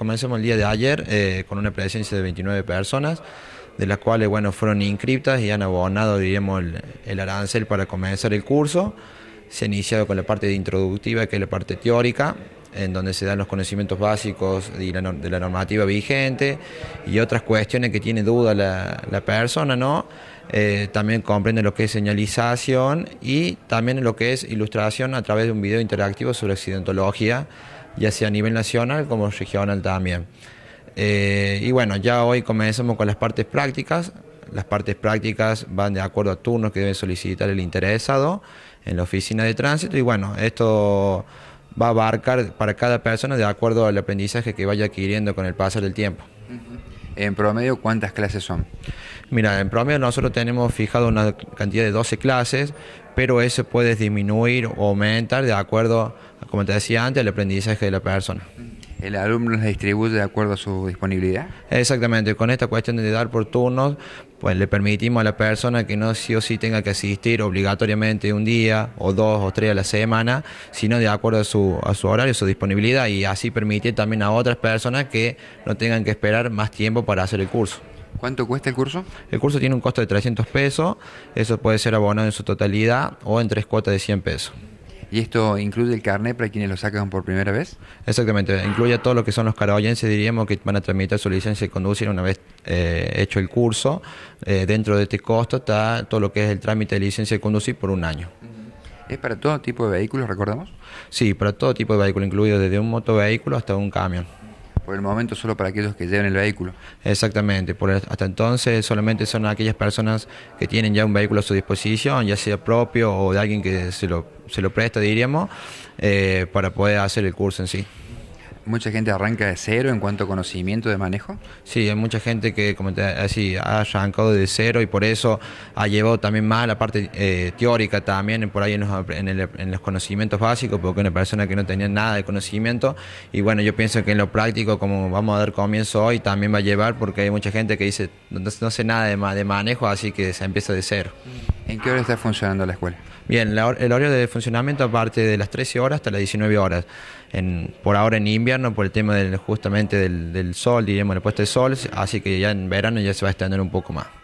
Comenzamos el día de ayer eh, con una presencia de 29 personas, de las cuales bueno, fueron inscriptas y han abonado el, arancel para comenzar el curso. Se ha iniciado con la parte de introductiva, que es la parte teórica, en donde se dan los conocimientos básicos de la, normativa vigente y otras cuestiones que tiene duda la, persona, ¿no? Eh, también comprende lo que es señalización y también lo que es ilustración a través de un video interactivo sobre accidentología ya sea a nivel nacional como regional también. Eh, y bueno, ya hoy comenzamos con las partes prácticas. Las partes prácticas van de acuerdo a turnos que debe solicitar el interesado en la oficina de tránsito y bueno, esto va a abarcar para cada persona de acuerdo al aprendizaje que vaya adquiriendo con el pasar del tiempo. En promedio, ¿cuántas clases son? Mira, en promedio nosotros tenemos fijado una cantidad de 12 clases, pero eso puede disminuir o aumentar de acuerdo como te decía antes, el aprendizaje de la persona. ¿El alumno se distribuye de acuerdo a su disponibilidad? Exactamente, con esta cuestión de dar por turnos, pues le permitimos a la persona que no sí o sí tenga que asistir obligatoriamente un día o dos o tres a la semana, sino de acuerdo a su, a su horario, su disponibilidad, y así permite también a otras personas que no tengan que esperar más tiempo para hacer el curso. ¿Cuánto cuesta el curso? El curso tiene un costo de 300 pesos, eso puede ser abonado en su totalidad o en tres cuotas de 100 pesos. ¿Y esto incluye el carnet para quienes lo sacan por primera vez? Exactamente, incluye a todos los que son los caraboyenses, diríamos, que van a tramitar su licencia de conducir una vez eh, hecho el curso. Eh, dentro de este costo está todo lo que es el trámite de licencia de conducir por un año. ¿Es para todo tipo de vehículos, recordamos? Sí, para todo tipo de vehículos, incluido desde un motovehículo hasta un camión por el momento solo para aquellos que lleven el vehículo. Exactamente, por hasta entonces solamente son aquellas personas que tienen ya un vehículo a su disposición, ya sea propio o de alguien que se lo, presta, diríamos, eh, para poder hacer el curso en sí. ¿Mucha gente arranca de cero en cuanto a conocimiento de manejo? Sí, hay mucha gente que como te, así, ha arrancado de cero y por eso ha llevado también más la parte eh, teórica también, por ahí en los, conocimientos básicos, porque una persona que no tenía nada de conocimiento, y bueno, yo pienso que en lo práctico, como vamos a dar comienzo hoy, también va a llevar, porque hay mucha gente que dice, no, sé nada de, de manejo, así que se empieza de cero. Mm. ¿En qué hora está funcionando la escuela? Bien, el horario de funcionamiento Aparte de las 13 horas hasta las 19 horas. En, por ahora en invierno, por el tema del, justamente del, sol, diríamos, la puesta de sol, así que ya en verano ya se va a extender un poco más.